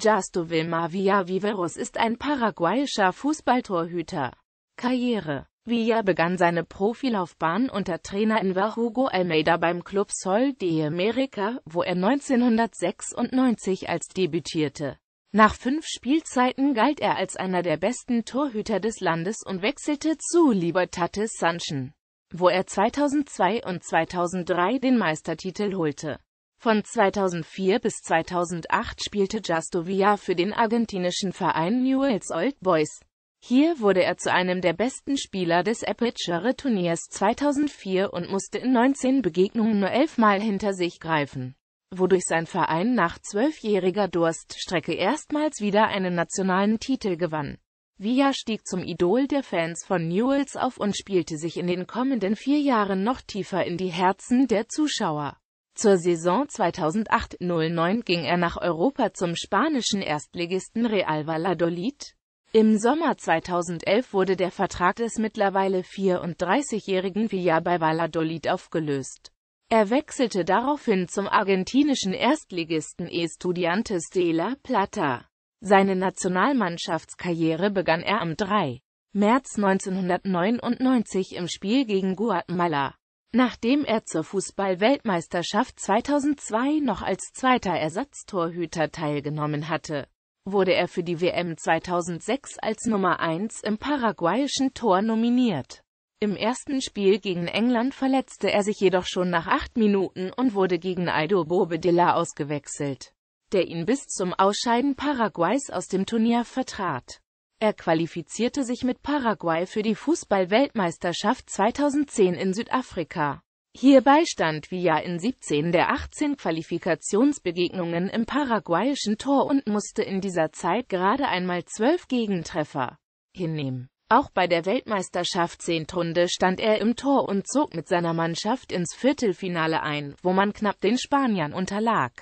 Justo Vilma Viveros ist ein paraguayischer Fußballtorhüter. Karriere Villa begann seine Profilaufbahn unter Trainer Enver Hugo Almeida beim Club Sol de America, wo er 1996 als debütierte. Nach fünf Spielzeiten galt er als einer der besten Torhüter des Landes und wechselte zu Libertad Sanchen, wo er 2002 und 2003 den Meistertitel holte. Von 2004 bis 2008 spielte Justovia für den argentinischen Verein Newell's Old Boys. Hier wurde er zu einem der besten Spieler des Aperture-Turniers 2004 und musste in 19 Begegnungen nur elfmal hinter sich greifen, wodurch sein Verein nach zwölfjähriger Durststrecke erstmals wieder einen nationalen Titel gewann. Villa stieg zum Idol der Fans von Newells auf und spielte sich in den kommenden vier Jahren noch tiefer in die Herzen der Zuschauer. Zur Saison 2008-09 ging er nach Europa zum spanischen Erstligisten Real Valladolid. Im Sommer 2011 wurde der Vertrag des mittlerweile 34-jährigen Villa bei Valladolid aufgelöst. Er wechselte daraufhin zum argentinischen Erstligisten Estudiantes de la Plata. Seine Nationalmannschaftskarriere begann er am 3. März 1999 im Spiel gegen Guatemala. Nachdem er zur Fußball-Weltmeisterschaft 2002 noch als zweiter Ersatztorhüter teilgenommen hatte, wurde er für die WM 2006 als Nummer 1 im paraguayischen Tor nominiert. Im ersten Spiel gegen England verletzte er sich jedoch schon nach acht Minuten und wurde gegen Aido Bobedilla ausgewechselt, der ihn bis zum Ausscheiden Paraguays aus dem Turnier vertrat. Er qualifizierte sich mit Paraguay für die Fußball-Weltmeisterschaft 2010 in Südafrika. Hierbei stand Villa in 17 der 18 Qualifikationsbegegnungen im paraguayischen Tor und musste in dieser Zeit gerade einmal 12 Gegentreffer hinnehmen. Auch bei der Weltmeisterschaft 10. Zehntrunde stand er im Tor und zog mit seiner Mannschaft ins Viertelfinale ein, wo man knapp den Spaniern unterlag.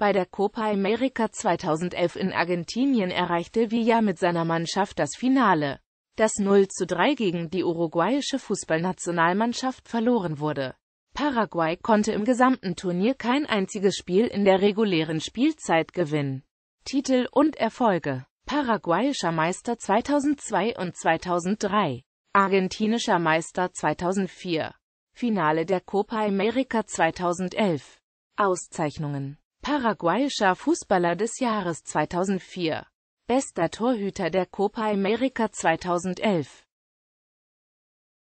Bei der Copa America 2011 in Argentinien erreichte Villa mit seiner Mannschaft das Finale. Das 0 zu 3 gegen die uruguayische Fußballnationalmannschaft verloren wurde. Paraguay konnte im gesamten Turnier kein einziges Spiel in der regulären Spielzeit gewinnen. Titel und Erfolge Paraguayischer Meister 2002 und 2003 Argentinischer Meister 2004 Finale der Copa America 2011 Auszeichnungen Paraguayischer Fußballer des Jahres 2004. Bester Torhüter der Copa America 2011.